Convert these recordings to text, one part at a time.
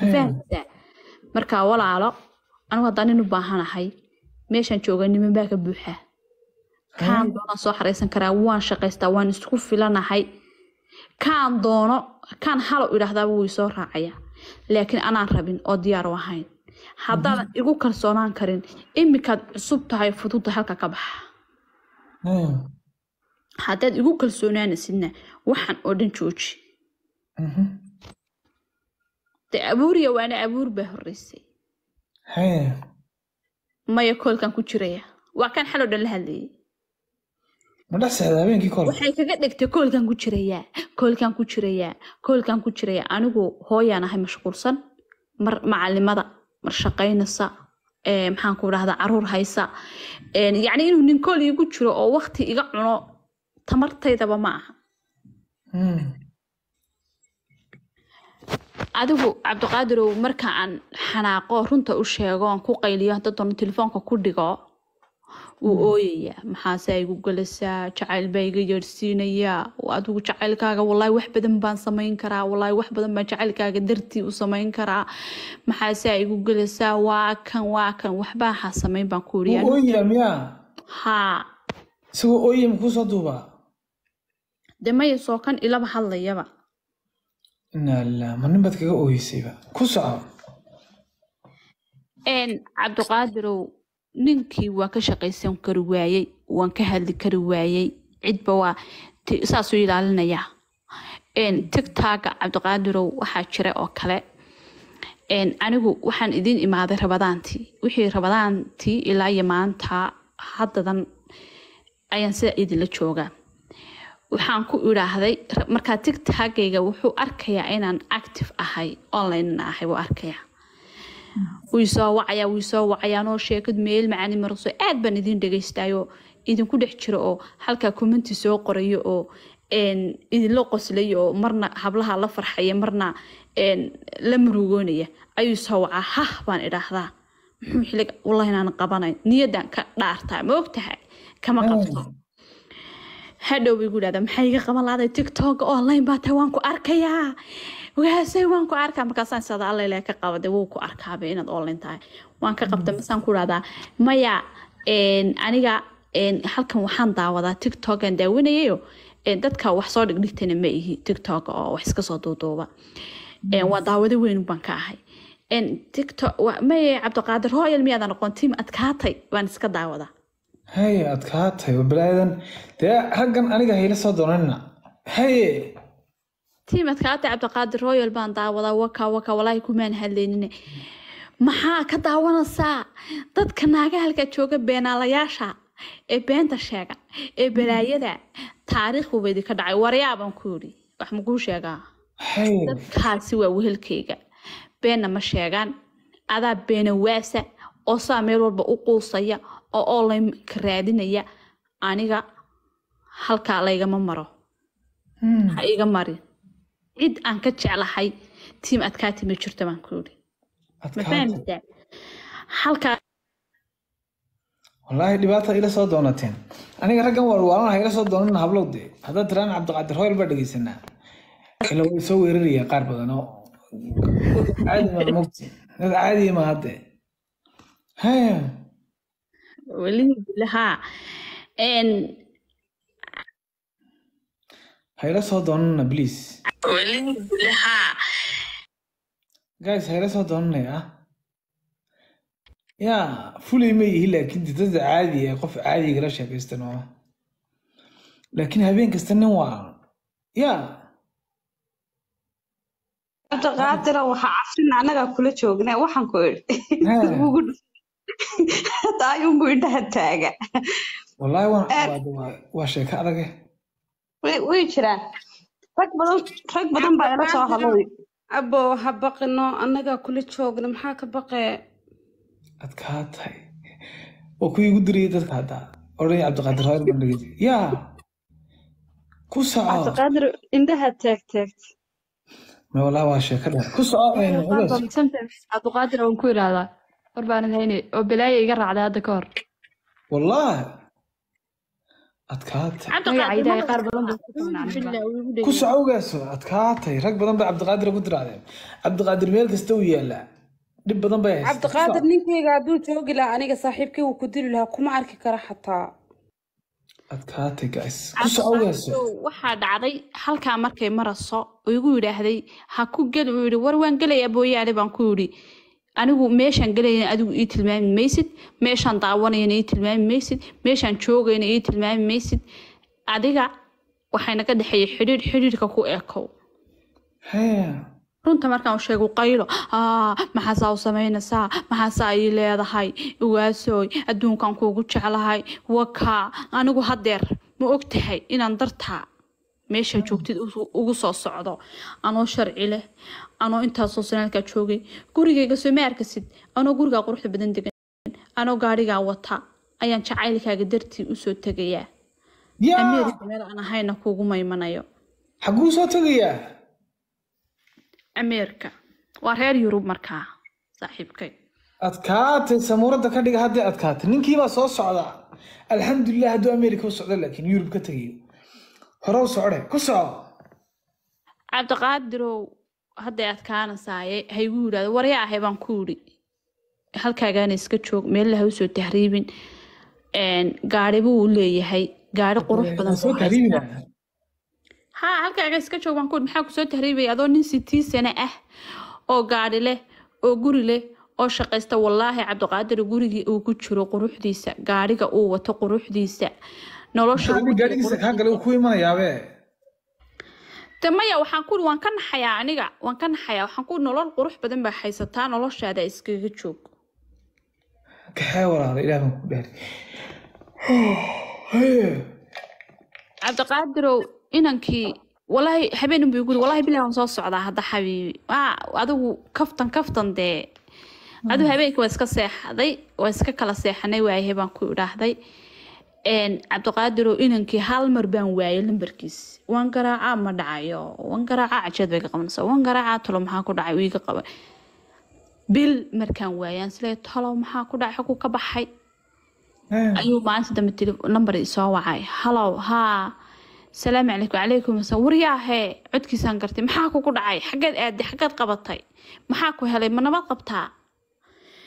mafahanta markaa walaalo anigu haddaan nin u baahanahay meeshaan jooga niman baa ka buuxa kaan doonaan soo xaraysan karaa waan shaqaystaa waan isku filanahay kaan doono kaan halow idhaahdaaba way soo raacaya laakiin anaan rabin oo diyaar ahayn haddaadan igu kalsoonaan karin imikaad cusub tahay fududa halka ka baxa haddaad igu kalsoonaaninsidna waxaan oo dhan jooji mhm de abuuriya waana abuur baa horreysay maya koolkan ku jiraya waa kan xalow dhan la hadlayay waxay kaga dhegtay koolkan ku jirayaa koolkan ku jirayaa koolkan ku jiraya anigu hooyaan ahay mashquulsan mar macalimada mar shaqaynaysa maxaan ku dhahdaa caruur haysa yacni inuu nin kool iigu jiro oo waqti iga cuno tamartaydaba ma aha hmm adigu cabdiqaadirow marka aan xanaaqo runta u sheego aan ku qayliyo haddadoona telefoonka ku dhigo wuu hmm. ooyaya maxaase igu galasaa jacayl baa iga yeersiinayaa adigu jacaylkaaga walaahi wax badan baan samayn karaa walaahi wax badan baan jacaylkaaga dartii u samayn karaa maxaase igu galasaa waa kan waa kan waxbaa ha samayn baan ku iriyaa haa isagoo ooyaya makuusoo duubaa de maya soo kan ilaba hadlayaba ma ooyeysayba ku soco cabdiqaadirow ninkii waa ka shaqaysan kari waayey waan ka hadli kari waayey cidba waa saasuu ilaalinayaa tigtaaga cabdiqaadirow waxaa jira oo kale anigu waxaan idiin imaaday rabadaantii wixii rabadaantii ilaa iyo maanta haddadan ayaan sidaa idinla joogaa waxaan ku idhaahday markaa tigtahagayga wuxuu arkayaa inaan active ahay onlinena ahay wuu arkayaa wii soo wacayaa wii soo wacayaa sheekad meel macani maraso aad baan idin dhagaystaayo idinku dhex jiro oo halkaa commenti soo qorayo oo idinla qoslayo oo marna hablaha la farxaya marna la murugoonaya ayuu soo wacaa hah baan idhaahdaa muxuu xillig wallahinaan qabanayn niyadan ka dhaartaa ma ogtahay kama qabto hadhow igu dhahda maxaa iga qaban lahday tictok online baa waan ku arkayaa wagaasay waan ku arkaa markaasaan isada allailah ka qabada wuu ku arkaaba inaad online tahay waan ka qabta mm. masaan ku dhahdaa maya aniga halkan waxaan daawadaa tictokan daawanayayo dadka wax soo dhigdhigtana ma ihi tictok oo wax iska soo duuduuba mm. waa daawado weyn baan ka ahay tictok maye cabdiqaadir hooyal miyaadan aqoon tiim adkaatay baan iska daawadaa haye adkaatay balaadan dee raggan aniga hayla soo doonanina haye tiim adkaatay cabdiqaadir royal baan daawadaa waka waka walaahi kumaan hadleynine maxaa ka daawanaysaa dadka naaga halka jooga beenaalayaasha ee beenta sheega ee balaayada taariikh ba ka dhacay waryaabaan ku yidhi wax makuu sheegaa dadkaasi waa wehelkayga beenna ma sheegaan adaa beena waasa oo saa meel walba u quusaya oo online ka raadinaya aniga halkaa laygama maro hmm. ha iga marin cid aan ka jeclahay tiim adkaati ma jirto baan ku yidhi wallaahi dhibaata ila soo doonateen aniga raggan warwaalanaha ila soo doonana hablow dee haddaad tiraan cabdiqaadir baa dhegeysanaa ila way soo weeraraya qaar badan oo caadi maa mogti dad caadiya maha dee haya hayla soo doonana bliis guys hayla soo doonanay eh, ah yaa fuley ma yihi eh, laakiin de caadi ah eh, qof caadigala sheekaystan oo laakiin habeen kasta nin waa yaa abdiqaadira waxaa cafrin annagaa kula joognay waxaan ku idhi hadda ayuunbu indhaha taaga wallaahi waa sheeko adage way jiraan rag badan rag badan baa ila soo hadlay abo ha baqino annagaa kula joogna maxaa ka baqee adkaa tahay waa kuwii ugu diriyay dadka hadda odhanaya cabdiqaadir hawel bandhigid yaa ku soco cabdiqaadir indhaha taag taagt ma wallaahi waa sheeko dheer ku soco cabdiqaadir waan ku idhahdaa warbaanan hayne oo balaaya iga raacday hadda ka hor wallaah adkaatayku socowgaaso adkaatay rag badan baa cabdiqaadir ku diraacdeen cabdiqaadir meel kasta uu yaalaa dhib badan bay haysta cabdiqaadir ninkayga hadduu joogi lahaa aniga saaxiibkay wuu ku dili lahaa kuma arki kara xataa waxaa dhacday halkaa markay maraso igu yidhaahday ha ku geli uu yidhi war waan gelayaa booyaale baan ku yidhi anigu meeshaan galayana adigu ii tilmaami maysid meeshaan daawanayana ii tilmaami maysid meeshaan joogayna ii tilmaami maysid adiga waxaynaga dhexeeya xidhiir xidhiirka ku ekow runta markaan sheego qaylo maxaasaa u samaynaysaa maxaasaa ii leedahay ugaasooy adduunkan kuugu jeclahay wakaa anigu hadeer ma og tahay inaan dartaa meeshaa mm. joogtid ugu soo socdo anoo sharci leh anoo intaasoo sanaalkaa joogay gurigayga soo ma arkasid anoo gurigaa quruxda badan degan anoo gaadhigaa wata ayaan jacaylkaaga dartii usoo tegayaa amerika aan ahayna kuugu maymanayo xaguu soo tegayaa ameerika waa reer yurub markaa saaxiibkay adkaatay samuurada ka dhiga haddii adkaatay ninkiibaa soo socda alxamdulilah hadduu amerika u socdo laakiin yurub ka tegayo horow socde ku soco cabdiqaadirow hadday adkaana saaye haygu yidhahdo baan ku yidhi halkaagaana iska joog meelle ha usoo tahriibin gaari buu leeyahay gaari qurux badan soo halkaaga iska joog baan ku yidhi maxaa kusoo tahriibaya adoo nin sitii sane ah oo gaari leh oo guri leh oo shaqaysta wallaahi cabdiqaadir gurigii uu ku jiro quruxdiisa gaariga uu wato quruxdiisa nolosha de maya waxaan ku waan ka naxayaa aniga waan ka naxayaa waxaan ku nolol qurux badan baa haysataa noloshaada iskaga joog kaxee walaala ilaah ku dhaari cabdiqaadirow inankii walaahi habeenin buu igudi walaahi bilah soo socdaa hadda xabiibi waa adigu kaftan kaftan dee adigu habeenkii waa iska seexday waa iska kala seexanay waayahay baan ku idhaahday cabdiqaadiro inankii hal mar baan waayay lambarkiis waan garaacaa ma dhacayo wan garaaca cajeed bay ka qabanaysaa wan garaacaa talo maxaa ku dhacay iiga qaba bil markaan waayaan sile talo maxaa ku dhacay xukuu ka baxay eh. ayuu maalinta dambe nambar isoo wacay halow haa salaamu calaykum calaykum asalaam waryaahee codkiisaan gartay maxaa kugu dhacay xaggeed aaday xaggeed qabatay maxaa ku helay ma nabad qabtaa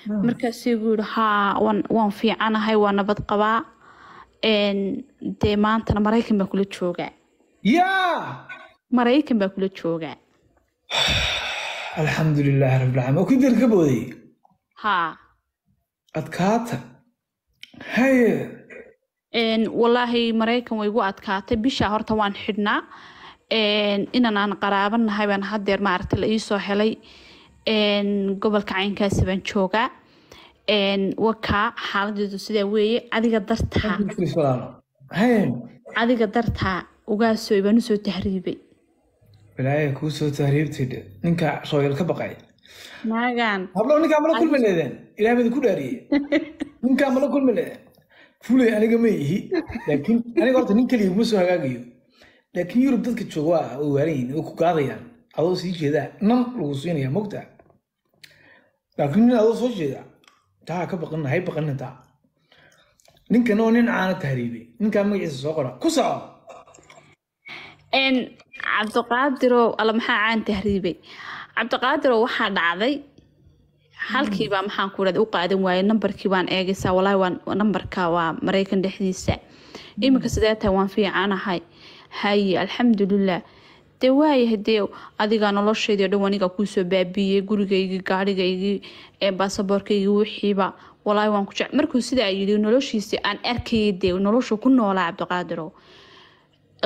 hmm. markaasuu yidhi haa waan fiicanahay waa nabad qabaa dee maantana maraykan baa kula joogaa ya maraykan baa kula joogaa alxamdulilahi rabbilcaalamiin oo kidir ka booday haa adkaata haye wallaahi maraykan way igu adkaatay bisha horta waan xidhnaa inan aan qaraaban nahay baan hadeer maaragta la iisoo helay gobolka caynkaasi baan joogaa wakaa xaaladeedu sidaa weeye adiga dartaa adiga dartaa ugaasoo ibaanu soo tahriibay walaaya kuu soo tahriibtay ninka sooyal ka baqay naagan hablo ninkaa mala kulmi leedeen ilaah baa ku dhaariyey ninkaa mala kulmi leedeen fulay aniga ma ihi laakiin aniga horta nin keliya kuma soo hagaagayo laakiin yurub dadka jooga waa waaran yihin oo ku gaadayaan adoo sii jeedaa nan lagu siinaya mogtaa laakiin nin adoo soo jeedaa taa ka baqan hay baqanin taa ninkan nin caano tahriibay ninkaa magaciisa soo qora ku soco cabdiqaadirow alla maxaa caan tahriibay cabdiqaadiro waxaa dhacday halkiiba maxaan ku u qaadan waayay nambarkii baan eegaysaa walaahi waa nambarka waa maraykan dhexdiisa iminka sideetaa waan fiicanahay haye alxamdulilah dee waaya dee adigaa noloshaydi o dhan waniga kuusoo baabiiyey gurigaygi gaarhigaygii e baasaboorkaygii wixiiba walaahi waan ku jec markuu sidaa yidhi noloshiisi aan arkayay dee noloshu ku noolaa cabdiqaadirow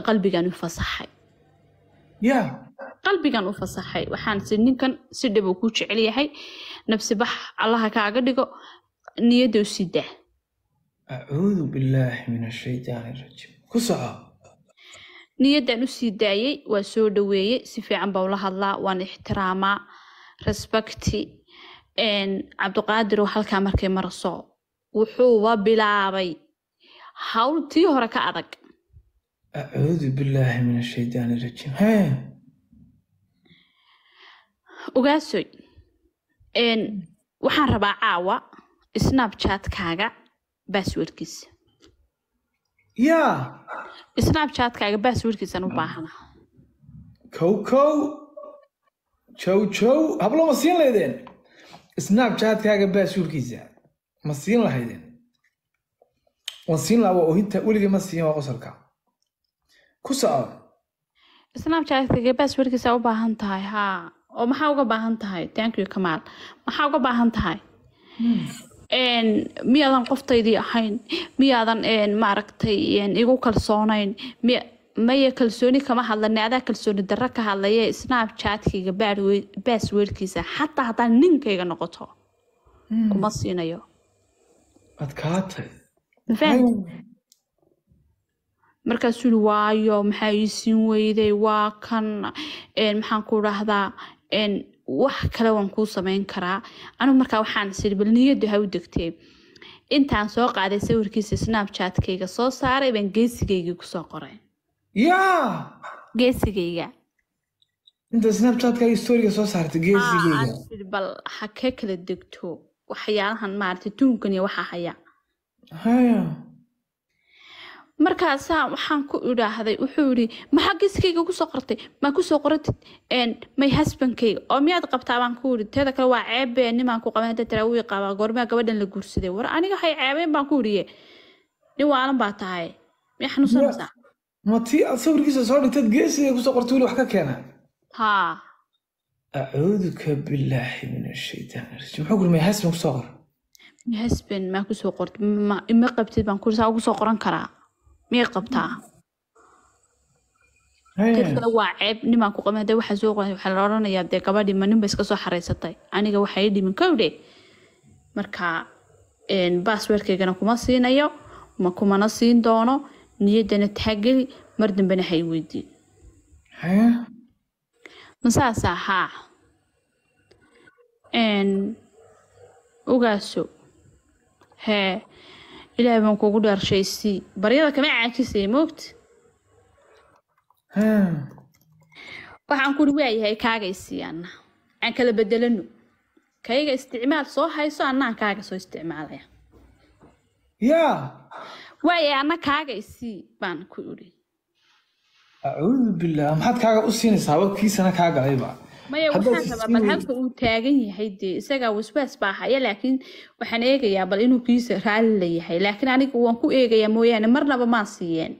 qalbigaan u fasaxay qalbigan u fasaxay waxaanse ninkan si dhab uu ah jecel yahay nafsi bax allaha kaaga dhigo niyadda u daa acuudu bilaahi min ashaytaani rajiim ku soco niyaddan sii daayey waa soo dhaweeyey si fiican baa ula hadlaa waan ixtiraamaa resbacti cabduqaadir halkaa markay marso wuxuuba bilaabay hawl tii hore ka adag acuudu billaahi min ashaydaani rajiim ogaasoy waxaan rabaa caawa snabjatkaaga baasweerkiisa ya snabjatkaaga baaswiirkiisan u ah. baahana kow kow hablo ma siin laydeen snabjatkaaga baaswiirkiisa ma siin lahaydeen waan siin lahaa waa ohinta weligay ma siin waa qosalka ku soco snabjatkaaga baaswiirkiisa u baahan tahay haa oo maxaa uga baahan tahay thank you kamaal maxaa uga baahan tahay hmm miyaadan qoftaydii ahayn miyaadan maaragtay igu kalsoonayn maya kalsooni kama hadlane adaa kalsooni darro ka hadlaya snapchatkayga baasweerkiisa xataa haddaa ninkayga noqoto hmm. kuma siinayo adkaatay markaasuu waayo maxaa ii weyday waa kan maxaan ku dhahdaa wax kale waan kuu sameyn karaa anigu markaa waxaan siri bal niyaddu ha u degtee intaan soo qaaday sawirkiisa snabchatkayga soo saaray baan geesigaygii kusoo qoray yaa geesigayga inta snabchatkaaga storiga soo saartay geesigayga bal ha ka kala degto waxyaalahan maaragtay tuunkan iyo waxa haya haya markaasaa waxaan ku idhaahday wuxuu yidhi maxaa geskayga kusoo qortay maa kusoo qoratid may hasbankayga oo miyaad qabtaa baan ku yidhi teeda kale waa ceebe nimaan ku qaban hadda taraawihi qabaa goormaa gabadhan la guursaday war aniga waxay ceebeen baan ku yidhiye nin waalan baa tahay miya xanuunsanaysaa ma sawirkiisa soo dhigtad geesiga kusoo qortay weli wax ka keena haa acuuduka billaahi min ashaytaan irajim muxuu kuri may hasban kusoo qor hasban maa kusoo qortid ima qabtid baan ku saa ugu soo qoran karaa miyay qabtaa dadkale waa ceeb nimaan ku qabin hadday waxaa soo qoran waxaa la oranayaa dee gabadhii ma ninba iska soo xaraysatay aniga waxaa ii dhimin kowdhe marka baasweerkaygana kuma siinayo ma kumana siin doono niyadana taxageli mar dambena hay weydii masaasaa haa ogaaso hee ilaahay baan kugu dhaarshaysii baryada kama caakisay moogta waxaan kuuri waayahay kaagaysiiy anna aan kala bedelano kayga isticmaal soo hayso annaan kaaga soo isticmaalaya yaa waayahay kaaga isii baan ku idhi acuudu billah maxaad kaaga u siinaysaa wa kiisana kaa galayba maya waxaan rabaa bal halka uu taagan yahay dee isagaa waswaas baa haya laakiin waxaan eegayaa bal inuu kiisa raalli la yahay laakiin aniga waan ku eegayaa mooyaane marnaba maan siiyeen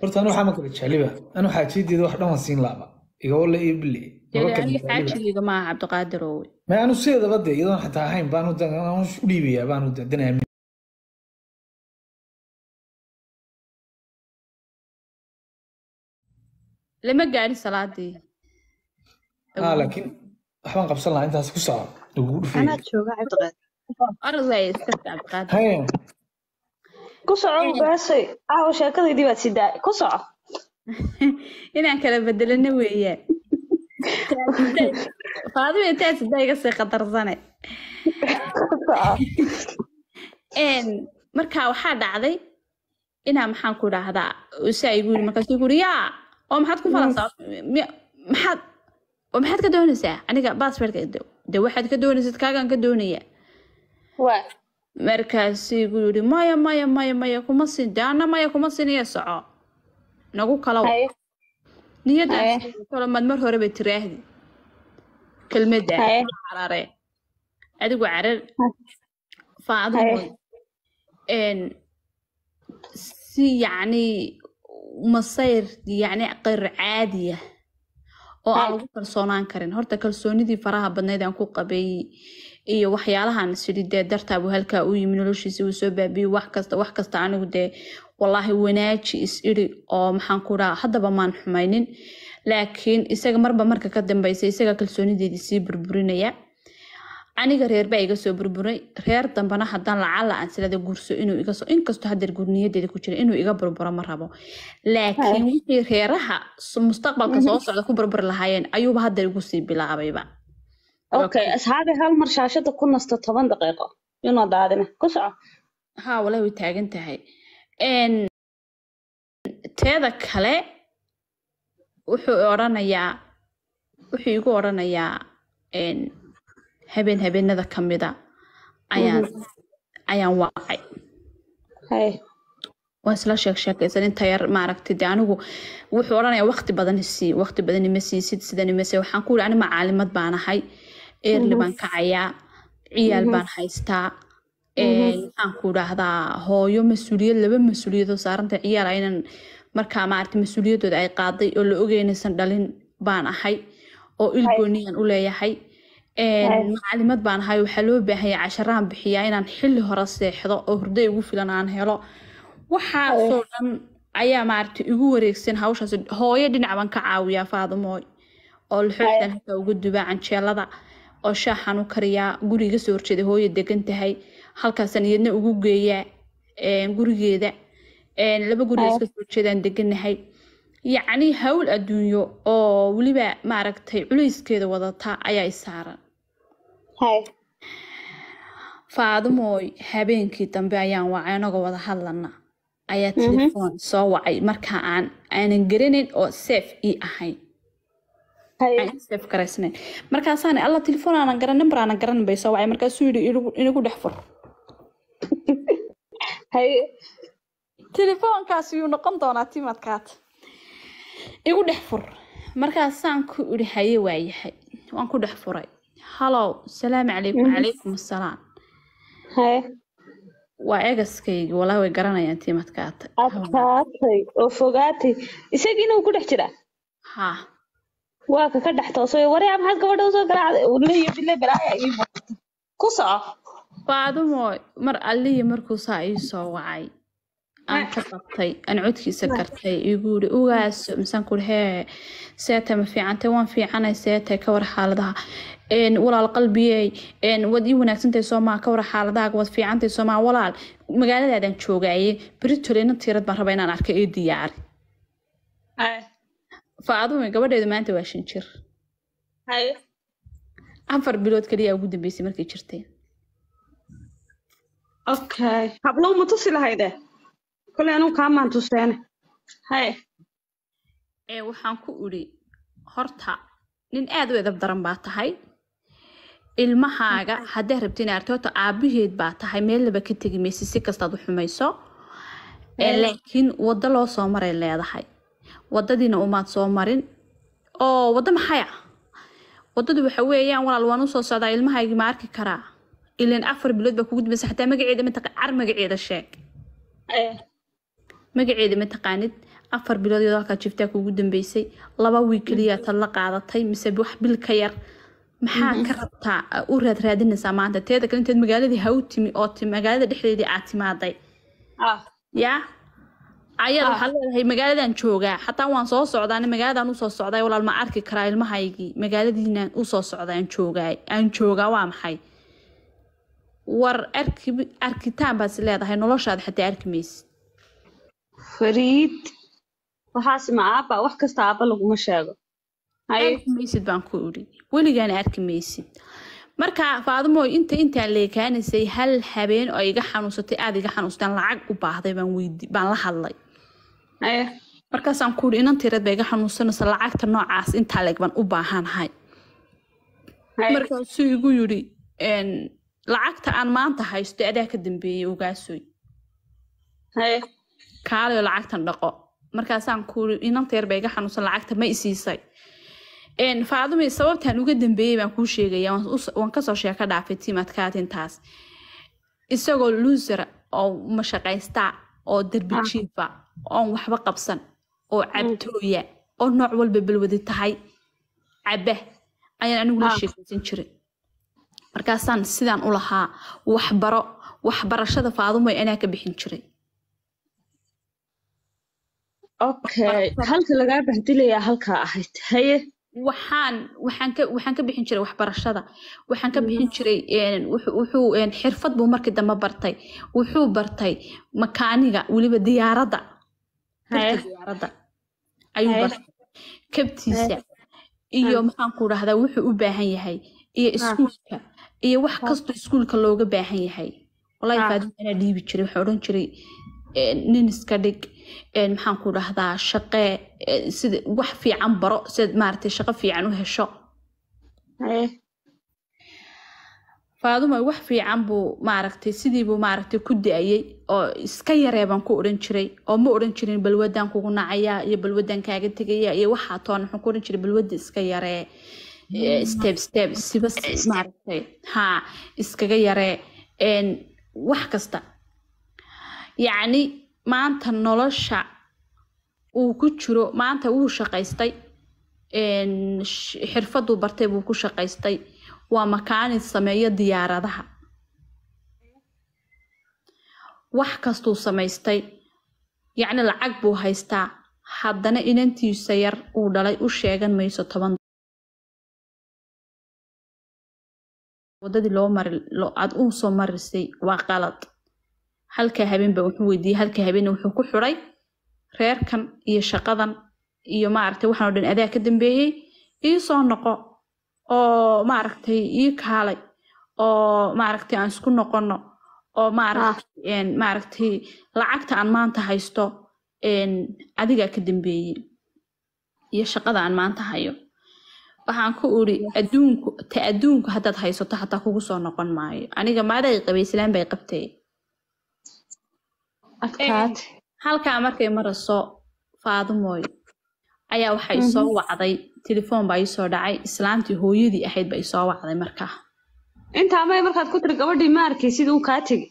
horta anu waxaa ma kala jecliba anu wax dhan waan siin laaba igawala iyo bille xaajigeeda maaha cabdiqaadir oowe ma anu sideedaba dee iyadoon xataa ahayn baanu u dhiibayaa baanu danaamin lama gaadhin salaadii laakiin waxbaan qabsan lahaa intaas ku saa anaad jooga ah, inaan kala bedelano weeyaan faadima intaa sidaa iga sii qadarsane marka waxaa dhacday inaa maxaan ku idhaahdaa saa igu yiri markaasi ku yiri yaa oo maxaad ku falasaa maxaad oo maxaad ka doonaysaa aniga baswerka de waxaad ka doonaysaad kaagaan ka doonaya markaasi gu yidhi maya maya maya maya kuma sin daana maya kuma sinaya soco nagu kalow niyadaasolamaad mar horeba tiraahdi kelmadda carare adigu carar faadmo si yacni masayr yacni qayr caadiya oo aan lagu kalsoonaan karin horta kalsoonidii faraha badneyd aan ku qabeeyey iyo waxyaalahaan sidhi dee dartaabu halkaa u yimi noloshiisa uu soo baabiye wax kasta wax kasta anigu dee wallaahi wanaaji is iri oo maxaan ku dhaha haddaba maan xumaynin laakiin isaga marba marka ka dambaysa isaga kalsoonideedii sii burburinaya aniga reer baa iga soo burburay reer dambana haddaan lacag la-aan silada gurso inuu iga inkastoo haddeer gurniyadeeda ku jira inuu iga burburo ma rabo laakiin wixii reeraha mustaqbalka mhm. soo socda ku burburi lahaayeen ayuuba haddeer igu sii bilaabayba okay asxaabi hal mar shaashada ku nasto toban daqiiqo inoo daadime ku soco haa walaa way taagan tahay teeda kale wuxuu odhanayaa wuxuu igu odhanayaa habeen habeenada ka mida ayaan mm-hmm. wacay waan isla sheeg sheekaysan inta yar maaragtay dee anigu wuxuu odhanaya waqti badan isii waqti badan ima siisid sidan waxaan ku yidhi anima caalimad baan ahay eerli mm-hmm. baan kacayaa ciyaal mm-hmm. baan haystaa eh, maxaan ku idhaahdaa hooyo mas-uuliyad laba mas-uuliyadoo saaranta ciyaal aynan markaa maaragtay mas-uuliyadooda ay qaaday oo la ogeynaysan dhalin baan ahay oo ilgooniyan u leeyahay macalimad baan ahay waxaa loo baahanya casharaan bixiyaa inaan xili hore seexdo oo hurdo igu filan aan helo waxaasoo dhan ayaa maarata igu wareegsan hawshaas hooyo dhinac baan ka caawiyaa faadamooy oo laxooxdan hataa uga dubaa canjeelada oo shaaxaan u kariyaa guri iga soo horjeeda hooyo degan tahay halkaasaan iyadna ugu geeyaa gurigeeda laba guri iska soo horjeedaan deganahay yacni hawl adduunyo oo weliba maaragtay culeyskeeda wadata ayaa i saaran faadumooy habeenkii dambe ayaan wacay anagoo wada hadlana ayaa mhm. telefoon soo wacay markaa aan aanan garanayn oo safe ii ahayn markaasaan alla telefoon aanan garan namber aanan garan bay soo wacay markaasuu yidhi inagu dhex fur telefoonkaas yuu noqon doonaa timadkaata igu dhex fur markaas saanku idhi haye waayahay waan ku dhex furay halow asalaamu calaykum calaykum mhm. asalaam waa egaskaygi walaa way garanayaan tiimadkaatay adkaatay oo fogaatay isagiina uu ku dhex jiraa ha waa ka dhex toosay waryaa maxaad gabadha usoo garaacday leeyo bile balaaya ii ku soco baadumooy mar allihii markuu saa ii soo wacay aan ah. ka qabtay aan codkiisa gartay igui ugaaso misaan kuui hee seeta ma fiicanta waan fiicanay seeta ka war xaaladaha walaal qalbiyey waad ii wanaagsantay soomaa ka war xaaladaaga waad fiicantay soomaa walaal magaaladaadaan joogaaye britolina tiirad baan raba inaan arko ee diyaari faadumi gabadheedu maanta waa shan jir afar bilood kaliya ugu dambeysay markay jirteen hablow ma tusi lahayde kole anuu kaa maantuseene haye ee waxaan ku idhi horta nin aada u edab daran baa tahay ilmahaaga haddaad rabti ina arti horta aabbaheed baa tahay meellaba ka tegi maysi si kastaad u xumayso e, laakiin waddo loo soo maray leedahay waddadiina umaad soo marin oo waddo maxay ah waddadu waxa weeyaan walaal waan usoo socdaa ilmahaygii ma arki karaa ilaan afar bilood baa kugu dibaysa xataa magaceeda mataq car magaceeda sheeg eh magaceeda mataqaanid afar bilood iyadoo halkaa jiftaa kuugu dambeysay laba wiig keliyaa la qaadatay mise wax bil ka yar maxaa ka rabtaa u raadraadinaysaa maanta teeda kale inteed magaaladii ha timi oo magaalada dhexdeedii aad timaaday ah. yaa ayada ah. waxaa leedahay magaaladan joogaa xataa waan soo socdaana magaaladan usoo socday walaal ma arki karaa ilmahaygii magaaladiinan usoo socday joogaa aan joogaa waa maxay war arkitaan baad is leedahay noloshaada xataa arki maysid fariid waxaasima aaba ah, wax kasta aaba laguma sheego maysid baan ku idhi weligaana arki maysid marka faadumo inta intaa leekaanaysay hal habeen oo iga xanuunsatay aada iga xanuunsataan lacag u baahday baan la hadlay markaasaan ku ihi inantireed ba iga xanuunsanaysa lacagta noocaas intaa leeg baan u baahanahay markaasuu igu yidhi lacagta aan maanta haysto adaa ka dambeeyey ogaasoy kaaliyo lacagtan dhaqo markaasaan kuuri inanta yar ba iga xanuunsan lacagta ma isiisay faadumi sababtaan uga dambeeyey baan kuu sheegaya waan kasoo sheeka dhaafay tiimadkaatintaas isagoo luusera oo mashaqaystaa oo darbi ah. ah, oon waxba qabsan oo mm. cabtooya oo nooc walba balwadi tahay caba ayaan anigu la ah. sheekaysan jirin markaasaan sidaan u lahaa waxbaro waxbarashada faadumay anaa ka bixin jiray okay halka lagaa baxdilayaa halkaa ahayd haye waxaan waxaan ka waxaan ka bixin jiray waxbarashada waxaan ka bixin jiray wuxuu xirfad buu markii dambe bartay wuxuu bartay makaaniga weliba diyaaradda diyaaradda ayuu bartay kabtiisa iyo maxaan ku dhahdaa wuxuu u baahan yahay iyo iskuulka iyo wax kastoo iskuulka looga baahan yahay wallaahi faadima anaa dhiibi jiray waxaa odhan jiray nin iska dhig maxaan ku dhahdaa shaqee sida wax fiican baro siad maaragtay shaqo fiican u hesho eh. faaduma wax fiican buu maaragtay sidiibuu maaragtay ku da-ayay oo iska yareebaan ku odhan jiray oo ma odhan jirin balwadaan kugu nacayaa iyo balwadaan kaaga tegaya iyo waxaa toon muxuu ku odhan jiray balwadda iska yaree eh, step step siba maaragtay haa iskaga yaree wax kasta yacni maanta nolosha uu ku jiro maanta wuu shaqaystay xirfaduu bartay buu ku shaqaystay waa makaanid sameeyo diyaaradaha wax kastuu samaystay yacni lacag buu haystaa haddana inantiisa yar uu dhalay u sheegan mayso toban wadadii loo mari aada uu marisay waa qalad halkaa habeenba wuxuu weydiiyey halkaa habeenna wuxuu ku xuray reerkan iyo shaqadan iyo maaragtay waxaan dhan adaa ka dambeeyey ii soo noqo oo maaragtay ii kaalay oo maaragtay aan isku noqonno oo maaragtay ah. lacagta aan maanta haysto adigaa ka dambeeyey iyo shaqada aan maanta hayo waxaan ku uri adduunku ta adduunku haddaad haysato xataa kugu soo noqon maayo aniga maaday qabay islaan bay qabtay halkaa markay marayso faadumooy ayaa waxaa isoo mhm. wacday telefoon baa iisoo dhacay islaantii hooyadii ahayd baa isoo wacday markaa intaamay markaad ku tiri gabadhii ma arkay sida uu kaa tegi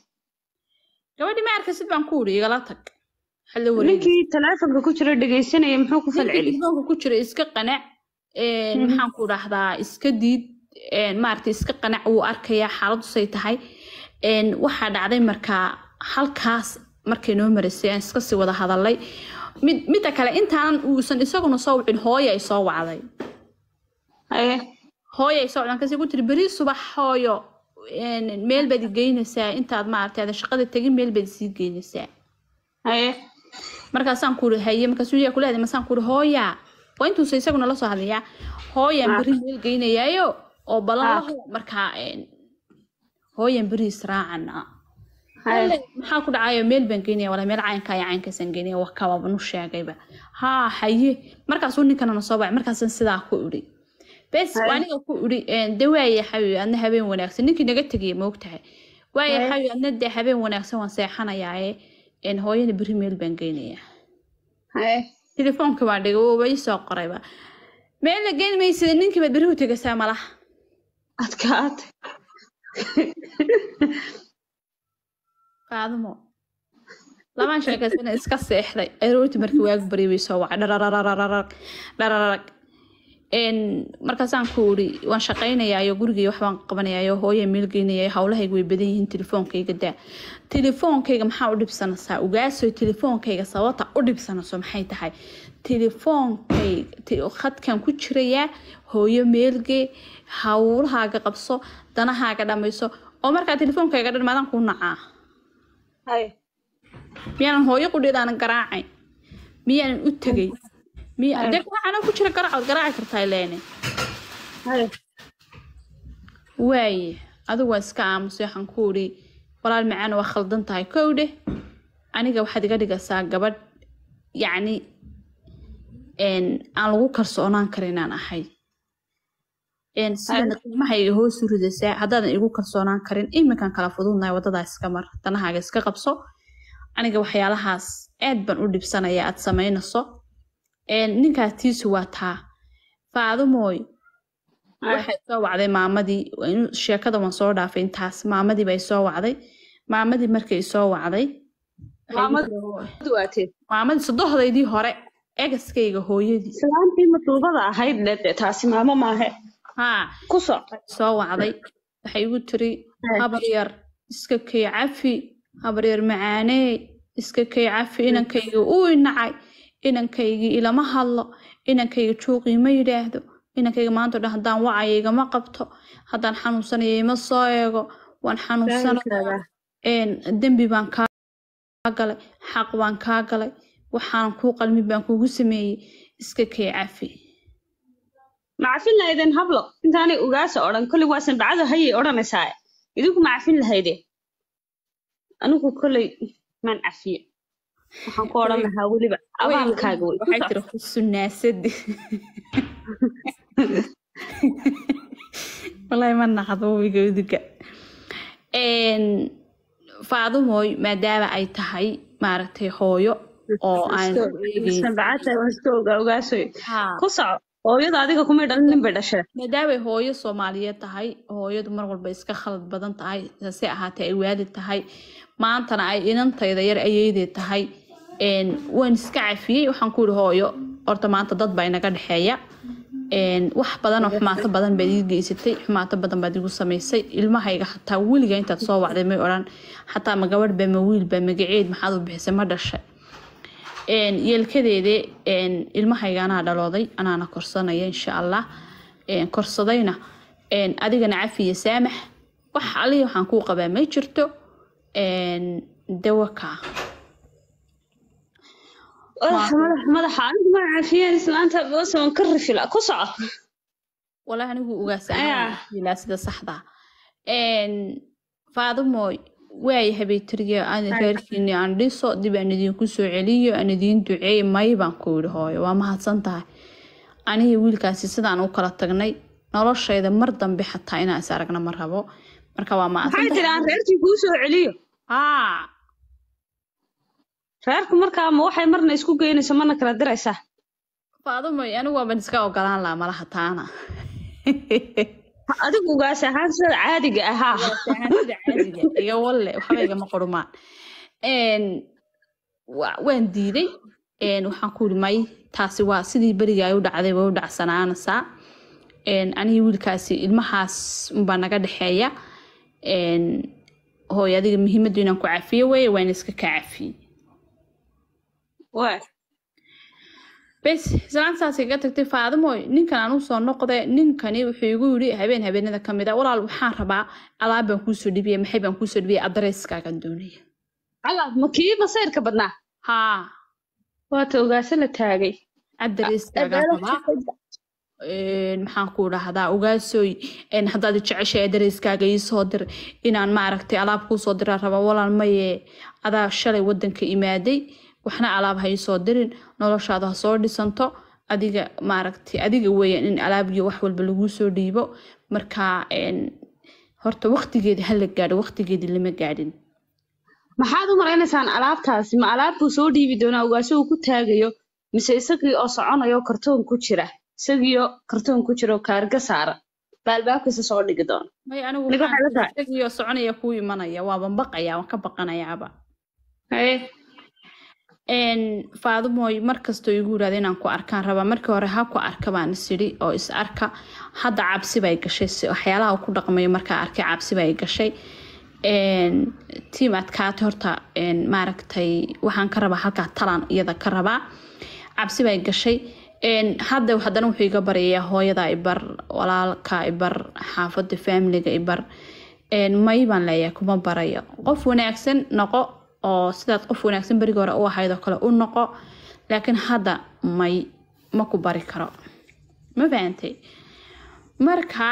gabadhii ma arkay sid baan ku uri igala tag ninkii taleefonka ku jira dhegaysanaya muxuu ku falceli ku jira iska qanac mhm. maxaan ku dhahdaa iska diid maaragtay iska qanac wuu arkayaa xaaladusay tahay waxaa dhacday markaa halkaas markay noo maraysay aan iska sii wada hadalay midda kale intaanan uusan isaguna soo wicin hooya soo wacday eh? hooya soo wacdan kasi ku tiri beri subax hooyo meel baad igeynaysaa intaad maaragtay ada shaqada tegin meel baad isii geynaysaa eh? markaasaan kuuri haye markaasuu yaa ku leeday masaan kuuri hooya waa intuusa isaguna la soo hadlayaa hooyaan ah. beri meel geynayaayo oo ballan ah. markaa hooyaan beri israacana maxaa ku dhacayo meel baan geynaya wala meel caynkaaya caynkaasaan geynaya wax kababan sheegayba haa haye markaasuu ninkanana soo bacay markaasaan sidaa ku idhi bes aniga ku idhi de xawi adna habeen wanaagsan ninkii naga tegaya moog tahay waaye xawi adna de habeen wanaagsan waan seexanayaaye hooyana beri meel baan geynayaa telefoonka baa dhigay uuba soo qorayba meel la geyn maysida ninkiibaad berihu tegaysaa malaha adkaad qaadamo labaan sheekaysana iska seexday aroorti markii waagu baryay way soo wacay markaasaan ku uri waan shaqaynayayo gurigaya waxbaan qabanayaayo hooya meelgeynayayo howlahayga way badan yihiin telefoonkayga daa telefoonkayga maxaa u dhibsanasaa ugaasoy telefoonkayga sababta u dhibsanaso maxay tahay telefoonkayga khadkan ku jirayaa hooyo meelgee howlahaaga qabso danahaaga dhammayso oo markaa telefoonkayga dhan maadaan kuu nacaa haye miyaanan hooyo qudheed garaacay miyaanan u tegay miyadee garaacana ku jira garaac garaaci kartaa leene waaye adigu waan iska aamusay waxaan ku idhi walaal macaana waa khaldan tahay kow dheh aniga waxaad iga dhigaysaa gabadh yacni aan lagu kalsoonaan karin inaan ahay sidana qiimahay hoosu ridasaa haddaadan igu kalsoonaan karin iminkan kala fududnahay waddadaa iska mar danahaaga iska qabso aniga waxyaalahaas aad baan u dhibsanaya aad samaynayso ninkaas tiisu waa taa waxay soo wacday maamadii sheekada waan soo dhaafay intaas maamadiiba i soo wacday maamadii markay soo wacday maamadii sodohdaydii hore egaskayga hooyadii islaantii matuubada ahayd taasi maamo maahe soo wacday waxay igu tiri habaryar iska kay cafi habaryar macaanee iska kay cafi inankayga uu inacay inankaygii ilama hadlo inankayga juuqii ma yidhaahdo inankayga maanta dha haddaan wacaya igama qabto haddaan xanuunsanaya ima soo eego waan xanuunsanaya dembi baan kaa galay xaq baan kaa galay waxaanan kuu qalmin baan kuugu sameeyey iska kay cafi macafin lahayden hablo intaanay ugaasa odhan kolley waa sanbacada hayay odhanaysaa idinku macafin lahayden anigu kolley maan cafiyo waxaan ku odhan lahaa weliba abaalkaaga wsunaasadi walahi ma naqdo wigowdiga faadumoy maadaama ay tahay maaragtay hooyo oo aan hooyada adiga kumay ah dhalin nin bay dhashee maadaamay hooyo soomaaliyeed tahay hooyadu mar walba iska khalad badan tahay hase ahaatee ay waadi tahay maantana ay inantayda yar ayeyday tahay waan iska cafiyey waxaan ku yihi hooyo horta maanta dad baa inaga dhexeeya wax badanoo xumaato badan baad ii geysatay xumaato badan baad igu samaysay ilmahayga xataa weliga intaad soo wacday may odhan xataa ma gabadh ba ma wiilba magaceed maxaad u bixisay ma dhashay yeelkadeede ilmahayga anaa dhalooday anaana korsanaya insha allah korsadayna adigana cafiya saamax wax alihi waxaan kuu qabaa ma jirto dawakaa walaa anigu ugaasa sida saxdaa faadumooy waaya habeytariga aan reerkiini aan dhiso dib aan soo celiyo aan idiin duceey may baan ku yidhi hooyo waa mahadsan tahay anigii wiilkaasi sidaan u kala tagnay noloshayda mar dambe xataa inaan is aragna ma rabo marka waa reerku markaa ma waxay marna isku geynayso mana kala diraysaa faadumay anigu waaban iska ogolaan laha malaha adigu ugaasahaan sida caadiga ahaa iyo walle waxba igama qorumaan waan diiday waxaan ku yidhi may taasi waa sidii beriga ay u dhacday way u dhacsanaanaysaa anigii wiilkaasi ilmahaas unbaa naga dhexeeya hooy adiga muhiimaddu inaan ku cafiyo weye waan iska ka cafiyey bes islaantaasi iga tagtay faadimoy ninkan aan usoo noqde ninkani wuxuu igu yiri habeen habeenada kamid mid a ah, walaal waxaan rabaa alaab baan kuusoo dhibiye maxay baan kuusoo dhibiye adareskaagan doonaya alaab ma kii masayrka badnaa haa waata ogaase la taagay maxaan ku dhahdaa ogaasooy haddaad jeceshay adareyskaaga ii dir inaan maaragtay alaab kuusoo diraa rabaa walaal maye adaa shalay wadanka imaaday waxna alaab ha soo dirin noloshaada ha soo dhisanto adiga maaragta adiga weeyaan in alaabiyo wax walba laguu soo dhiibo marka horta waqtigeeda hala gaadho waqtigeeda lama gaadhin maxaad u maraynaysaan alaabtaasi ma alaabbuu soo dhiibi doonaa ugaase uu ku taagayo mise isagii oo soconayo kartoon ku jira isagiioo kartoon ku jira kaarga saara baa soo dhigi doona may aniguisagii oo soconaya kuu imanaya waaban baqaya waan ka baqanayaaba faadimoy markastoo igu yiraada inaan ku arkaan rabaa markii hore ha ku arka baan isidhi oo is arka hadda cabsibay gashay waxyaalaha ku dhaqmayo markaa arkay cabsibay gashay tiim adkaata horta maaragtay waxaan ka rabaa halkaa talaan iyada ka rabaa cabsibay gashay hadda haddana wuxuu iga baryayaa hooyada ibar walaalka ibar xaafada faamiliga ibar may leeyahay kuma barayo qof wanaagsan noqo oo sidaad qof wanaagsan berigii hore u ahayd oo kale u noqo laakiin hadda may ma ku bari karo ma fahamtay marka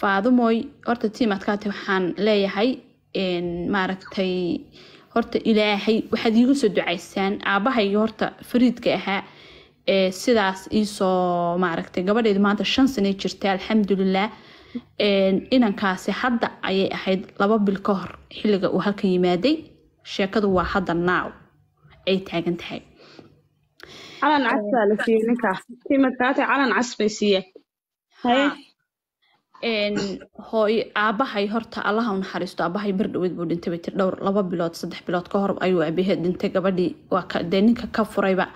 faadumoy horta tiimadkaati waxaan leeyahay maaragtay horta ilaahay waxaad iigu soo ducaysaan aabahayga horta fariidka ahaa sidaas iisoo maaragtay gabadheedu maanta shan sanay jirta alxamdulilah inankaasi hadda ayay ahayd laba bil ka hor xilliga uu halka yimaaday sheekadu waa hadda naaw ay taagan tahay calan casbaa la siiyey ninkaas kii madkaatay calan casbay siiyeen haye hooyo horta allaha u naxariisto aabbahay bar dhaweed buu dhintay baytir dhowr laba bilood saddex bilood ka hor ayuu aabahee dhintay gabadhii waa dee ninka ka furayba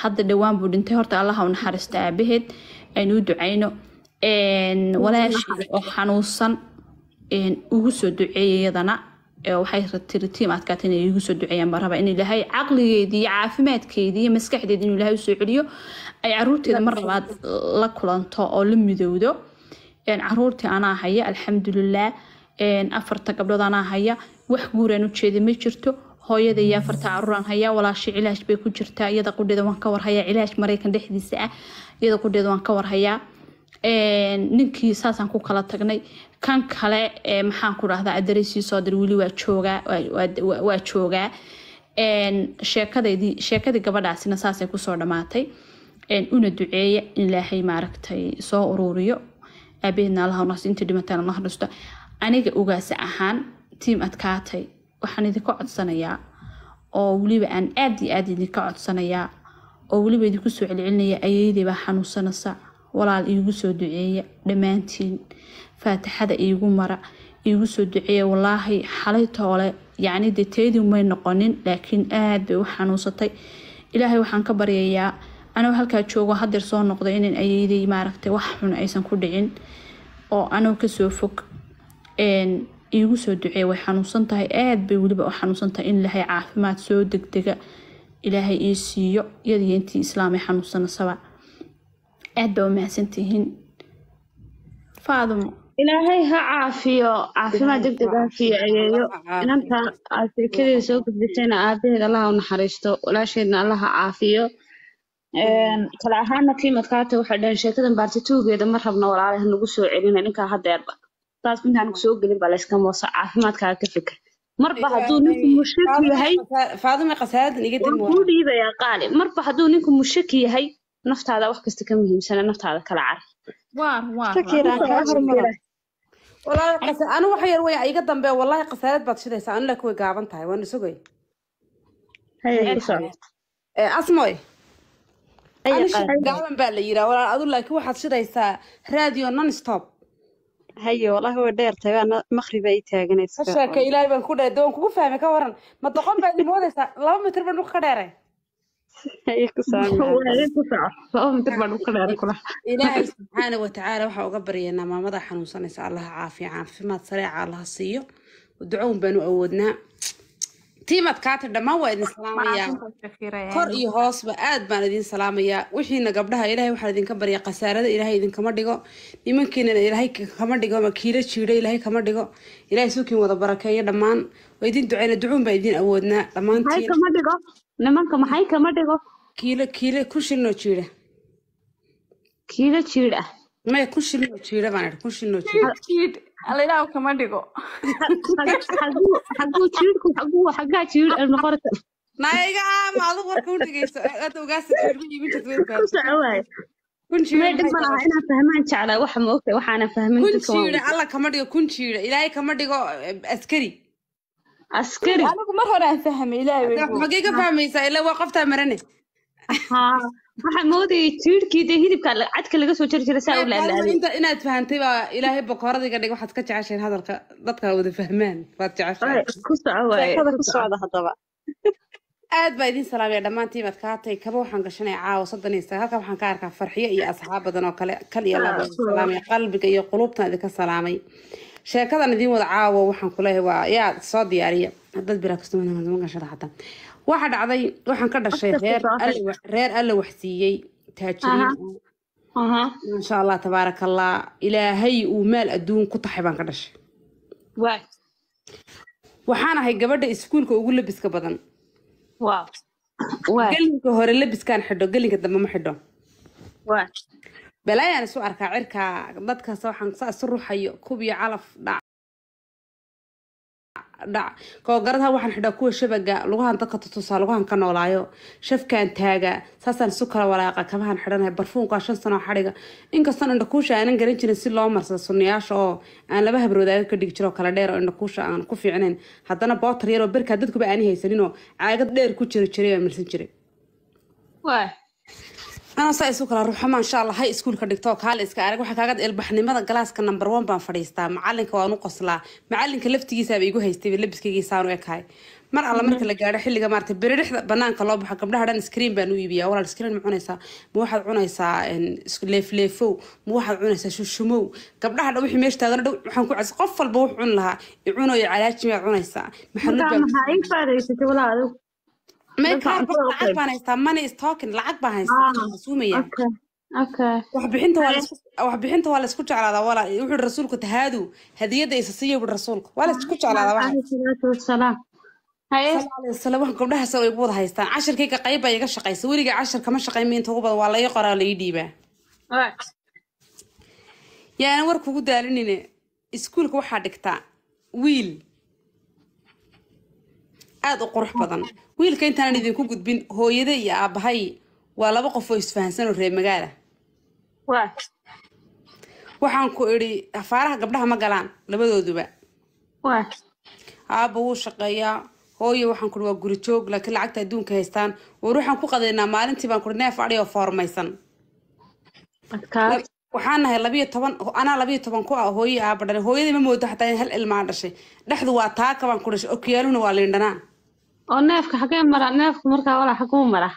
hadda dhowaan buu dhintay horta allaha u naxariisto aabaheed aynu u ducayno walaasheed oo xanuunsan ugu soo duceeya iyadana waxay tirtiim adkaata inay igu soo duceeyaan baan in ilaahay caqligeedii iyo caafimaadkeedii iyo maskaxdeed inuu ilaahay usoo celiyo ay caruurteeda mar labaad la kulanto oo la midowdo caruurtii anaa haya alxamdulilaah afarta gabdhood anaa haya wax guuraan ujeeda ma jirto hooyada iyo afarta caruuraan hayaa walaashay cilaaj bay ku jirtaa iyada qudheeda waan ka warhayaa cilaaj maraykan dhexdiisa ah iyada qudheeda waan ka warhayaa ninkii saasaan ku kala tagnay kan kale maxaan ku rahdaa adareysi soo dir weli waa joogaa sheekadii gabadhaasina saasay kusoo dhammaatay una duceeya in ilaahay maaragtay soo uruuriyo aabeedna allaha nas intii dhimataan allaha dhisto aniga ogaasa ahaan tiim adkaatay waxaan idinka codsanayaa oo weliba aan aad iyo aad idinka codsanayaa oo weliba idinku soo celcelinayaa ayeydey baa walaal iigu soo duceeya dhammaantiin faatixada iigu mara iigu soo duceeya walaahi xalaytoole yacni dee may noqonin laakiin aada bay u xanuunsatay ilaahay waxaan ka baryayaa anigu halkaa joogo hadeer soo noqda inan ayeyday maaragtay wax xun aysan ku dhicin oo anigu kasoo fog iigu soo duceeya way xanuunsan tahay aada bay weliba u xanuunsan tahay in lahay caafimaad soo degdega ilaahay ii siiyo iyadiyo intii islaamay xanuunsanasaba aad baa umahadsantihiin faadumo ilaahay ha caafiyo caafimaad degdeg ah siiyo ayeeyo inanta aad sheekadii soo gudbisayna aabaheed allah u naxariisto walaasheedna allah ha caafiyo kale ahaana tiimadkaata waxay dhaheen sheekadan baartituugeeda ma rabna walaale ha nagu soo celina ninkaa hadeerba taas intaanu kusoo gelin baa layska moosa caafimaadkaaga ka fikir marba hadduu ninku mushaki yahay faaduma qasaadan iga dib dhiibayaa qaali marba hadduu ninku mushaki yahay naftaada wax kasta ka muhiimsana naftaada kala carianu waxa yar way iga dambe wallaahi khasaarad baad shidaysaa anila kuway gaaban tahay waan isugay asmoy gaaban baa la yiraa walaal adu laakiin waxaad shidaysaa raadiyo non stop haye walahi way dheer tahay waa ay taaganaysa ilaahay baan ku dheer doon kugu fahmay ka waran ma doqon baad moodaysaa laba mitir baan dhulka ka dheeray ilaahay subxaana watacaala waxaa uga baryaynaa maamadaa xanuunsanaysa allaha caafiya caafimaad sareeca allaha siiyo ducown baanu awoodnaa tiimaad kaati dhammaan waa idin salaamayaa kor iyo hoosba aad baan idin salaamayaa wixiina gabdhaha ilaahay waxaan idinka baryaa khasaarada ilaahay idinkama dhigo nimankiinana ilaahay kama dhigo ama kiilo jiidho ilaahay kama dhigo ilaahay sukiin wada barakeeyo dhammaan waa idin duceyna ducuun baa idin awoodnaa dhammaantiin nimanka maxay kama dhigo kiilo kiilo kun shilnoo jiidha kiilo jiidh ah maya kun shilnoo jiidha baan idhi kun shilnoo jiidh kama dhigo xaguu jiidhku xaguu xaggaa jiidh noqorta nayaga aama adug warka udhigayso aad ogaasa jiidh ma iibin jeclaa waxaana fahmin kun jiidha alla kama dhigo kun jiidha ilaahay kama dhigo askari askari anigu mar hore aan fahmay ilaahay ka fahmaysaa ilaa waa qoftaa marane waxaa moodayay jiirkii dee hidibka cadka laga soo jari jira saa u laalaaday inaad fahantay baa ilaahay bokoradiga dhig waxaad ka jecesheen hadalka dadka wada fahmaan waad jecesheenkusocda aad baa idin salaamaya dhammaantiin baad kaatay kaba waxaan gashanaya caawa soddon iyo sagaal waxaan ka arkaa farxiyo iyo asxaab badan oo kale kal iyo laba salaamay qalbiga iyo qulubtan idinka salaamay sheekadan idiin wada caawo waxaan kuleeyahay waa yaa soo diyaariya dad birakastumagashada waxa dhacday waxaan ka dhashay reer alla waxsiiyey taajiriin maasha allah tabaaraka allah ilaahay uu maal adduun ku taxay baan ka dhashay waxaan ahay gabadha iskuulka ugu labiska badan gelinka hore labiskaan xidho gelinka dambe ma xidho balayaan isu arkaa cirka dad kasta waxaan saa isu ruxayo kubiyo calaf dhac dhac koogaradaa waxaan xidhaa kuwa shabaga lugahan dadka tutusaa lugahan ka noolaayo shafkaan taagaa saasaan isu kala walaaqa kabahan xidhanahay barfuunkaa shan sanoo xadhiga inkastoon indhakuusha aanan garan jirin si loo marsada sunniyaasha oo aan laba habroodaaga ka dhigi jiroo kala dheer oo indhakuusha aan ku fiicnayn haddana bootar yaroo berkaa dadkuba aani haysaninoo caagad dheer ku jiri jiray oo milsan jiray anoo saa isu kala ruxuma insha allah hay iskuulka dhigto kaal iska arag waxaa kaaga ilbaxnimada galaaska number one baan fadhiistaa macalinka waan qoslaa macalinka laftigiisaaba igu haystay labiskaygiisaanu ekahay mar alla marka la gaadho xilliga maarata beririxda banaanka loo baxo gabdhaha dhan screen baan u iibiyaa walaal screen ma cunaysaa ma waxaad cunaysaa leefleefow ma waxaad cunaysaa shushumow gabdhaha dhan wixii meesha taagan dhow waxaan ku cas qof walba wax cun lahaa i cunoyo calaajimaad cunaysaa maxaa waxbixinta waa laysku jeclaadaa wala wuxuu rasuulku tahaadu hadiyada isa siiya buui rasuulku waa laysku jeclaadaawaan gabdhahaas ay guwada haystaan cashirkayga qayb baa iga shaqaysa weliga cashir kama shaqayma inta ugu badan waa laga qoraa laii dhiibaa yaana war kugu daalinine iskuulka waxaa dhigtaa wiil aada u qurux badan wiilka intaanan idinku gudbin hooyada iyo aabahay waa laba qof oo isfahansanoo reer magaala waxaan ku idhi faaraha gabdhaha ma galaan labadooduba aabba wuu shaqeeyaa hooye waxaan kuhi waa guri joog laakiin lacagta adduunka haystaan war waxaan ku qadaynaa maalintii baan kuhi neef adhi oo foormaysan waxaan nahay labiyo toban anaa labiyo toban ku ah hooye aabba dhalay hooyadii ma moodo xataa in hal ilmaa dhashay dhexdu waa taaka baan ku dhashay waa liindhanaa oo neefka xagee mara neefka markaa walaa xaguu mara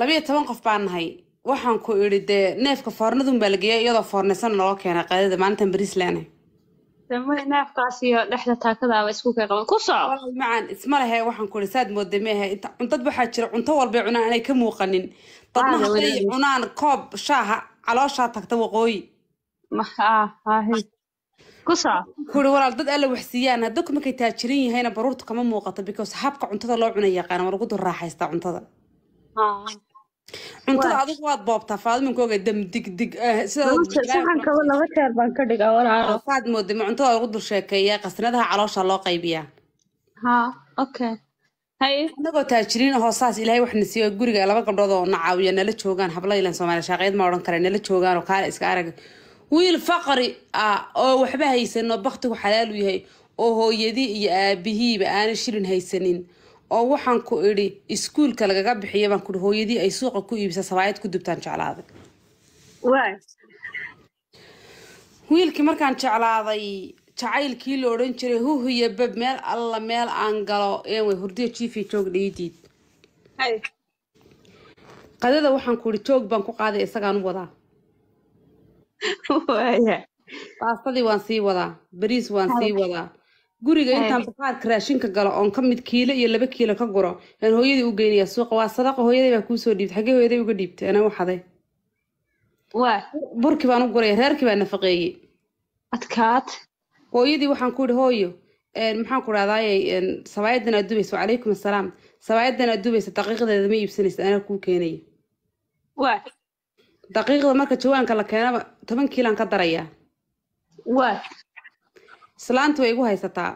labiiyo toban qof baan nahay waxaan ku idhi dee neefka foornadun baa lageeya iyadoo foornaysan naloo keena qaadada maalinta bariis leene neefkaas ah iyo waxaan ku saad mooda ma dad waxaa jira cunto walbay cunaan inay ka muuqanin dadna hadday cunaan koob shaaha calooshaa tagta waqooyi walaal dad alla waxsiiyaan haddoku markay taajirin yahayna baruurta kama muuqato because habka cuntada loo cuna yaqaana ah. waa lagu dul raaxaystaa cuntada cuntada adig waad boobtaa faadimankooga dam digdig eh, saxankaba laba jeer baan ka dhigaa walaalo saad cuntada lagu dul sheekeeyaa qasnadaha caloosha loo qaybiyaa anagoo taajiriin ahoo saas ilaahay wax nasiiyo guriga laba gabdhood oo na caawiya nala joogaan habla soomaaliya shaaqeed ma odhan kare nala joogaan oo kaale iska arag wiil faqri ah oo waxba haysanin oo baktigu xalaalu yahay oo hooyadii iyo aabihiiba aana shilin haysanin oo waxaan ku idhi iskuulka lagaga bixiya baan kuhi hooyadii ay suuqa ku iibisa sabaayad ku dubtaan jeclaaday wiilkii markaan jeclaaday jacaylkii la odhan jiray huhuya meel alla meel aan galo eenway hurdiyo jiifi joog dhiidiid qadada waxaan ku joog baan ku qaaday isagaan u wadaa baastadii waan sii wadaa bariis waan sii wadaa guriga intaan baqaarka raashinka galo oon ka mid kiilo iyo laba kiilo ka guro aan hooyadii u geynaya suuqa waa sadaqa hooyaday baa kuusoo dhiibtay xagee hooyaday uga dhiibtay anaa waxaday burkii baan u guraya reerkii baa nafaqeeyey adkaad hooyadii waxaan ku idhi hooyo maxaan ku dhahdaayey sabaayadan aad dubaysa wacalaykum assalaam sabaayadan aad dubaysa daqiiqadeeda ma iibsanaysa anaa kuu keenaya daqiiqda marka jawaanka la keenaba toban kiilan ka darayaa wa islaanta way igu haysataa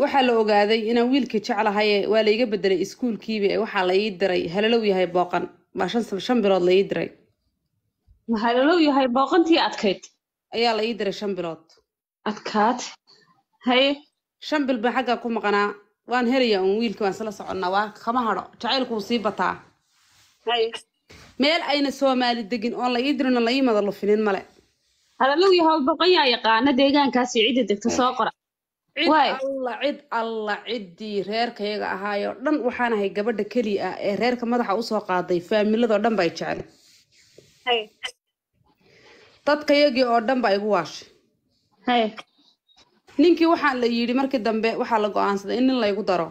waxaa la ogaaday inaan wiilkii jeclahaye waa la iga bedelay iskuulkiiba waxaa la ii diray halalow yahay booqan baa shan bilood la ii diray halalow yahay booqantii adkayd ayaa la diray shan bilood adkaad haye shan bil baan xaggaa ku maqanaa waan helayaa un wiilkii waan isla soconnaa waa kama hadho jacaylkuu sii bataa meel ayna soomaali degin oo la ii dirino laiimada lufinin male hadallow iyo yaqaana deegaankaasi cidda degta soo qora alla cid alla ciddii reerkayaga ahaayoo dhan waxaan ahay gabadha keliya ah ee reerka madaxa usoo qaaday faamiladoo dhan bay jecel dadkayagii oo dhan ba igu waashay ninkii waxaan la yidhi markii dambe waxaa la go-aansaday in nin laygu daro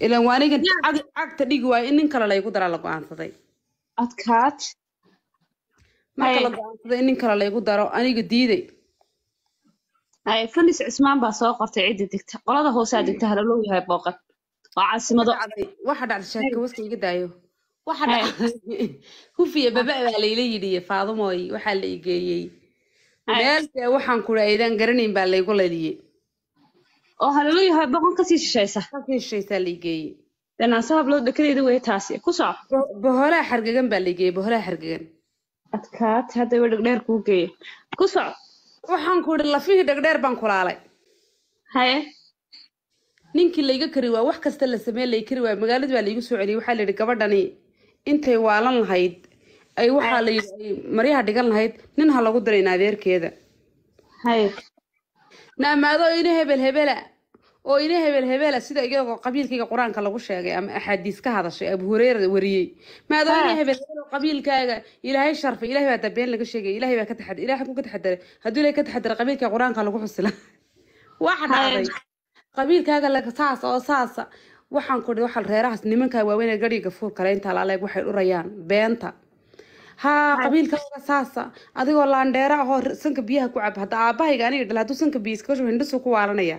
ilan waa aniga cagta dhigi waayo in nin kale laygu daraa la go-aansaday adkaad marka la go-aansaday in nin kale laygu daro aniga diiday fanis cismaan baa soo qortay cidda degta qolada hoosaa hmm. degta hadalow yahay booqan waa caasimado waxa dhacday shaakawaska iga daayo waxa dhacday hufiya baba baa layla yidhiye faadumoy waxaa la igeeyey meeltee waxaan kura aydaan garanayn baa laygu laliyey oo haleluyaha boqon kasii shishaysa kasii shishaysaa liigeeye wey taasi ku soco boholaha xargagan baa liigeeye boholaha xargagan adkaat haddaba dhagdheer kuu geeye ku soco waxaan ku idhi lafihii dhagdheer baan kulaalay haye ninkii layga kari waa wax kasta la samee lay kari waa magaalada baa laygu soo celiyey waxaa la yidhi gabadhani intay waalan lahayd ay waxaa la yidhi maryaha dhigan lahayd nin ha lagu darayn adeerkeeda haye na ina hebel hebela oo ina hebel hebela sida iyagoo qabiilkayga qur-aanka lagu sheegay ama axaadiis ka hadashay abu hureyra wariyey maado ina ah. hebel hebel oo qabiilkaaga ilaahay sharfay ilahay baa dabeen laga sheegay ilahay baa ka taxadar ilahay xaguu ka hadduu ilahay ka taxadara qabiilka qur-aanka lagu xusila wax dhacday qabiilkaaga laga saas oo saasa waxaan ku waxa reerahaas nimankaa waaweyn gadhiga fuurkale intaa laaleeg waxay dhurayaan beenta haa qabiilkaaga saasa adigoo laandheera ahoo sanka biyaha ku cab hadda aabahayga aniga dhal hadduu sanka biya iskaga shubo hindhasuu ku waalanaya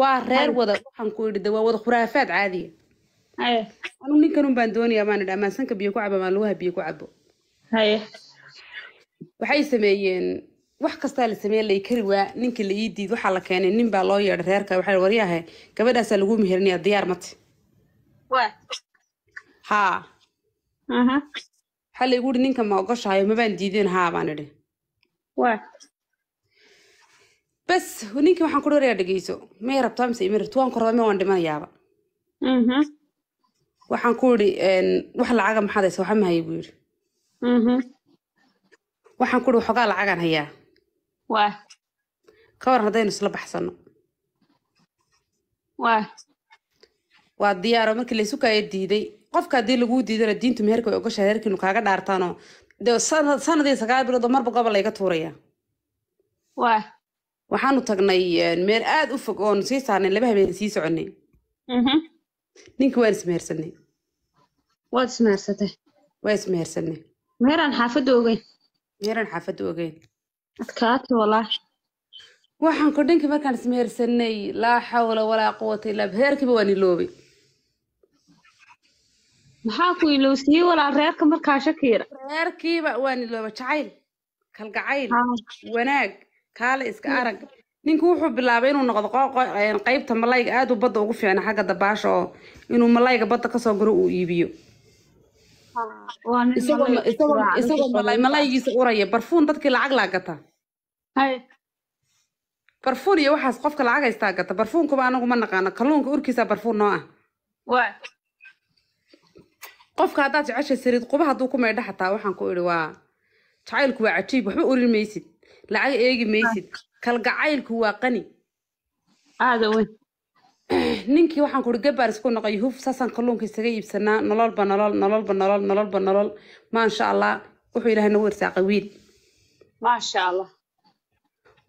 waa reer wada waxaan ku idhi waa wada khuraafaad caadiya anu ninkanun baan doonayaa baan idhi amaan sanka biyo ku cabo amaan lugaha biyo ku cabo waxay sameeyeen wax kastaa la sameeya lay kari waa ninka la ii diid waxaa la keenay nin baa loo yeedhay reerka waxaa waryahay gabadhaasaa lagu meherinayaa diyaar mate haa hal igu ninka ma ogoshahayo mabaan diideen haa baan idhi bas ninkii waxaan ku dharayaa dhegeyso may rabtaa mise ima waan kordaa me waan dhimanayaaba mm-hmm. waxaan ku idhi wax lacaga maxaad haysa waxa mahaye buu yidhi mm-hmm. waxaan ku idhi waxoogaa lacagaan hayaa ka waran haddaynu isla baxsano waa diyaaro markii laysukaaya diiday qofka hadii laguu diidana diintu meherka way ogoshaa heerkiinu kaaga dhaartaanoo de sanadii sagaal oo marba gobol layga tuuraya waxaanu tagnay meer aada u fog oonu sii saarnay laba habeen sii soconay mhm. ninkii waan ismehersanay waad ismehersatay waa ismehersanay meeraan xaafadda ogeyn meeraan xaafadda ogeyn adkaati walaahi waxaan kordhinkii markaan ismehersanay laa xawla walaa quwata ilaa heerkiiba waan iloobay maxaa ku ilowsiiyey walaal reerka markaa shakira reerkiiba waan ilooba jacayl kalgacayl ah. wanaag kaale iska arag ninku wuxuu bilaabay inuu noqdo qaybta malayga aad uu badda ugu fiicna xagga dabaasha oo inuu malayga badda kasoo guro uu iibiyo ah, isagoo malaygiisa uraya barfuun dadkii lacag laa gata barfuun iyo waxaas qofka lacag haystaa gata barfuunkuba anagu ma naqaano kaluunka urkiisa barfuun noo ah qofka haddaad jecesha sarid quba hadduu ku meydha xataa waxaan ku idhi waa jacaylku waa cajiib waxba orin maysid lacag eegi maysid kalgacaylku waa qani ninkii waxaan kuhi gabaris ku noqo yuhuuf saasaan kaluunka isaga iibsanaa nololba nolol nololba nolol nololba nolol maasha allah wuxuu ilahay nagu irsaaqay wiil maasha allah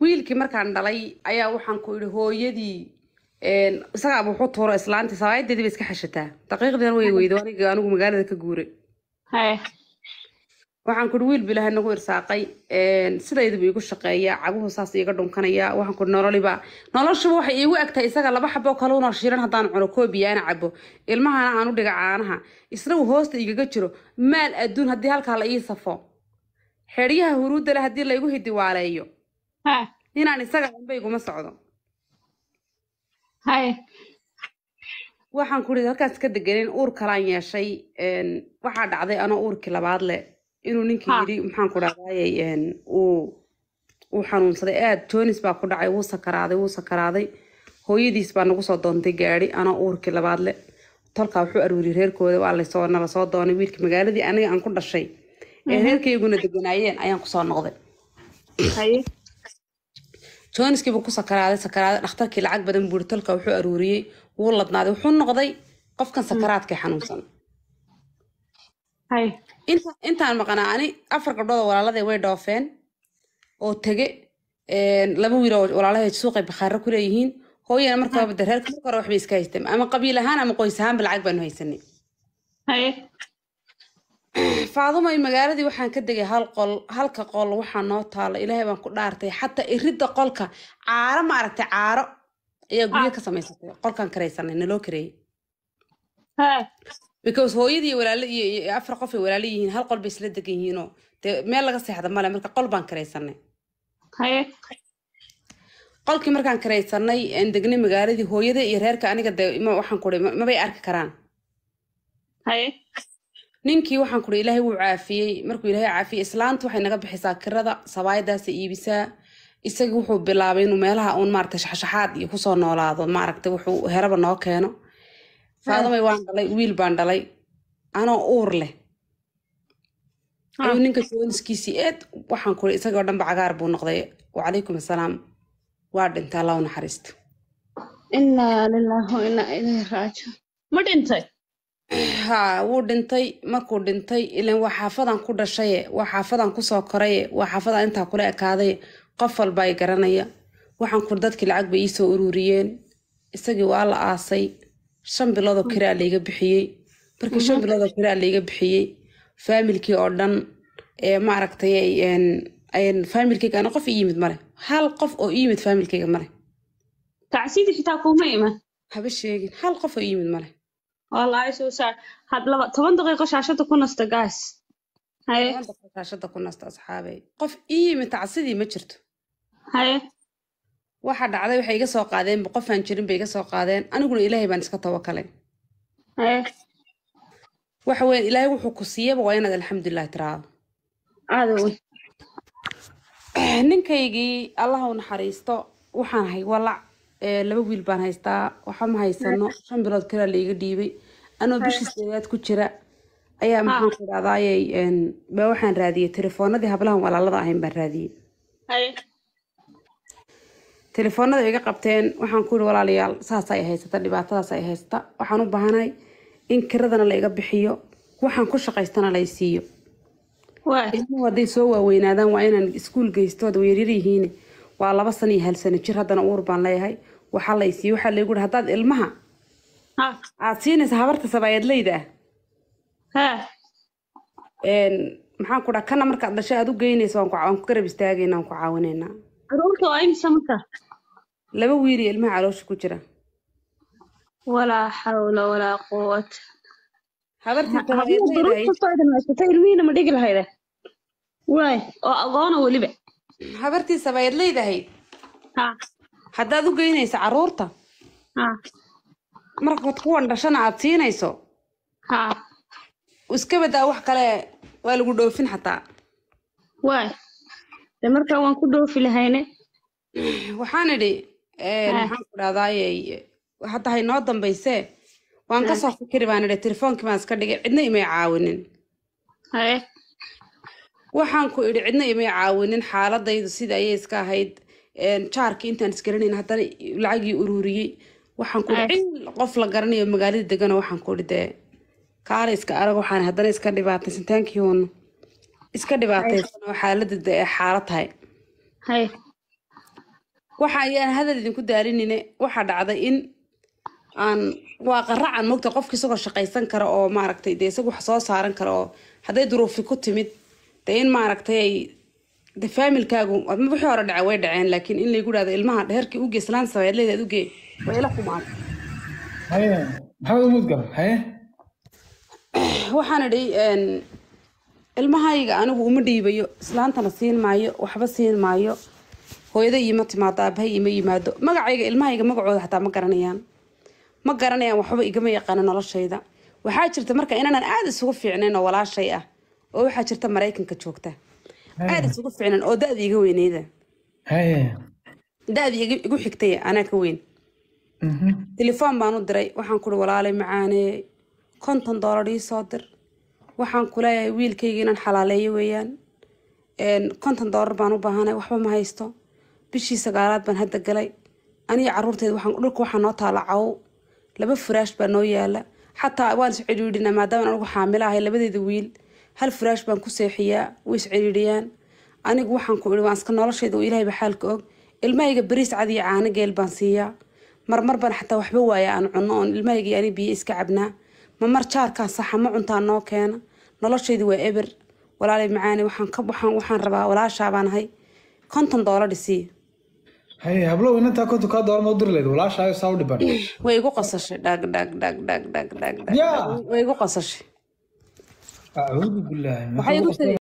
wiilkii markaan dhalay ayaa waxaan ku idhi hooyadii isaga wuxuu tuura islaanta sabaayadeedi bay iska xashataa daqiiqdan way weydo aniga anigu magaalada ka guuray waxaan kuri wiil bilaha nagu irsaaqay sidaydubu iigu shaqeeyaa caguhu saas iiga dhunkanaya waxaan kuri nololiba noloshuba waxay iigu egtahay isaga laba xaboo kaluna shiran haddaan cuno koobiya aan cabo ilmahana aan u dhiga caanaha isnagu hoosta igaga jiro maal adduun haddii halkaa la ii safo xeryaha huruudda haddii laygu hidiwaaleeyo inaan isaga anba socdo hay waxaan ku ri halkaas ka deganeen uur kalaan yeeshay waxaa dhacday anoo uurkii labaad leh inuu ninkii yidhi maxaan ku dhacdaayey uu xanuunsaday aad joonis baa ku dhacay wuu sakaraaday wuu sakaraaday hooyadiis baa nagu soo doontay gaadhi anoo uurkii labaad leh tolkaa wuxuu aruuriy reerkooda waa lasoo nala soo doonay wiilkii magaaladii aniga aan ku dhashay ee mhm. reerkayguna deganaayeen ayaan kusoo noqday buu ku sakaraaday sakaraaday dhakhtarkii lacag badan buuri tolka wuxuu aruuriyey wuu ladnaaday wuxuu noqday qofkan sakaraadka xanuunsan intaan maqanaa ani afar gabdhood oo walaalada way dhoofeen oo tege laba wiil oo suuqay bakhaaro ku leeyihiin hooyana marka reerka marka hore iska haysteen ama qabiil ahaan ama qoys ahaanba lacag baanu haysanay faaduma faadumo magaaladii waxaan ka degay hal qol halka qol waxaa noo taalo ilaahay baan ku dhaartay xataa iridda qolka caaro maaragtay caaro ayaa guryo ka samaysatay qolkaan karaysanay naloo kareeyey because hooyadii walaalo iyo afar qof ay walaalo yihiin hal qol bay isla degan yihiinoo dee meel laga seexda male marka qol baan karaysanay qolkii markaan karaysanay aan degnay magaaladii hooyada iyo reerka aniga dee waxaan kuhi mabay arki karaan ninkii waxaan kuri ilaahay wuu caafiyey markuu ilaahay caafiyey islaanta waxay naga bixisaa kirada sabaayadaasa iibisaa isagii wuxuu bilaabay inuu meelaha uun maarata shaxshaxaad iyo kusoo noolaado maaragta wuxuu heraba noo keeno faadamay waan dhalay wiil baan dhalay anoo uur leh ah. ayuu ninka jooinskiisii eed waxaan kuri isagoo dhanba cagaar buu noqday wacalaykum assalaam waa dhintay allah u inaa lilaahu inaa ilayhi raajicuun ma dhintay haa wuu dhintay markuu dhintay ilan waa xaafadan ku dhashaye waa xaafadan kusoo koraye waa xaafadan intaa kula ekaaday qof walba ay garanaya waxaan ku dadkii lacag bay iisoo ururiyeen isagii waa la aasay shan biloodoo kiraa layga bixiyey markii shan mhm. biloodoo kiraa layga bixiyey faamilkii oo dhan ee maaragtay faamilkeyga qof i male hal qof oo i yimid male tacsiidii xitaa kuma iman haba sheegin hal qof oo i male walaahi qof ii yimi tacsidii ma jirto waxa dhacday waxay iga soo qaadeenba qofaan jirin bay iga soo qaadeen aniguna ilaahay baan iska tawakalay haye waxa weeye ilaahay wuxuu ku siiyaba waa inaad alxamdulilah tiraado ninkaygii allah u naxariisto waxaan ahay walaac laba wiil baan haystaa waxa haysano shan bilood kalaa laiga dhiibay anoo bishii seegaad ku jira ayaa maxaan idhahdaaye ba waxaan raadiyey telefoonadii hablahan walaalada ahayn baan raadiyey telefoonada iga qabteen waxaan ku yihi walaalayaal saasa ay haysata dhibaatadaas ay haysata waxaan u baahanahay in kiradana la bixiyo waxaan ku shaqaystana la isiiyo hadday soo waaweynaadaan waa inaan iskuul geysto ad wayar yar yihiin waa laba sana iyo hal sano jir haddana uur baan leeyahay waxaa la isiiye waxaa laygu hi haddaad ilmaha aada siinaysa habarta sabaayadleyda maxaan ku dhaa kana markaad dhashay aad u geynaysa waan ku garab istaagayna waan ku caawinaynaa caruurta waa imisa marka laba wiil ilmaha caloosha ku jira walaa xawla walaa quwata habartii ilmihiina ma dhigi lahayde waay oo agoona weliba habartiisa baayad leedahay haddaad u geynayso caruurta markood kuwan dhashana aad siinayso iska badaa wax kale waa lagu dhoofin xataa waay de markaa waan ku dhoofi lahayne waxaan idhi eh, maxaan ku dhahdaayey hadda hay noo dambaysee waan kasoo fikiri baan idhi telefoonkii baan iska dhigay cidna imay caawinin waxaan ku idhi cidna imay caawinin xaaladaydu sida ayay iska ahayd jaarkii intaan isgaranayn haddana lacagii uruuriyey waxaan ku cil qof la garanayo magaalada degano waxaan ku idhi dee kaale iska arag waxaan haddana iska dhibaataysan tankiyoon iska dhibaataysanoo xaalada dee xaala tahay waxa ayaan hadal idinku daalinine waxaa dhacday in aan waa qaracan mogta qofka isagoo shaqaysan kara oo maaragtay dee isagu wax soo saaran kara oo hadday duruufi ku timid de in maaragtay de faamilkaagu wixii hore dhaca way dhaceen laakiin in laygu dhahdo ilmaha dheerkii uge islaanta sameed uge waa kumaan waxaan idhi ilmahayga anigu uma dhiibayo islaantana siin maayo waxba siin maayo hooyada iima timaado aabahay iima yimaado magacayga ilmahayga magacooda xataa ma garanayaan ma garanayaan waxba igama yaqaano noloshayda waxaa jirta marka inanan aada isugu fiicnayn oo walaashay ah oo waxaa jirta maraykanka joogta aada isugu ficnan oo da-da iga weyneyda da-da igu xigtay anaa ka weyn mhm. telefoon baan u diray waxaan kuri walaalay macaane konton dolar ii soo dir waxaan kuleeyahay wiilkayga inaan xalaaleeyo weeyaan konton doolar baan u baahanay waxba ma haysto bishii sagaalaad baan hadda galay aniga caruurteed dhulka waxaa noo taala cawow laba furaash baa noo yaala xataa waan iscedhiidhina maadaama anugu xaamilo ahay labadeeda wiil hal faraash baan ku seexiyaa way isciriiriyaan anigu waxaan ku ihi waan iska noloshayda oo ilaahayba xaalka og ilmahayga bariis cad iyo caano geel baan siiyaa marmar xataa waxba waaya aan cunno oon ilmahaygii ani biyo iska cabnaa ma mar saxa ma cuntaa noo keena noloshaydu waa eber walaalay macaani waxaan ka baxaan waxaan rabaa walaashaabaan ahay konton doolar dhisii haye hablo inantaa konto kaa doolar u diri leyd walaashaayo saa u dhiban way igu qosashay dhag dhag dhag dhag dhag dhag way igu qosashay أعوذ بالله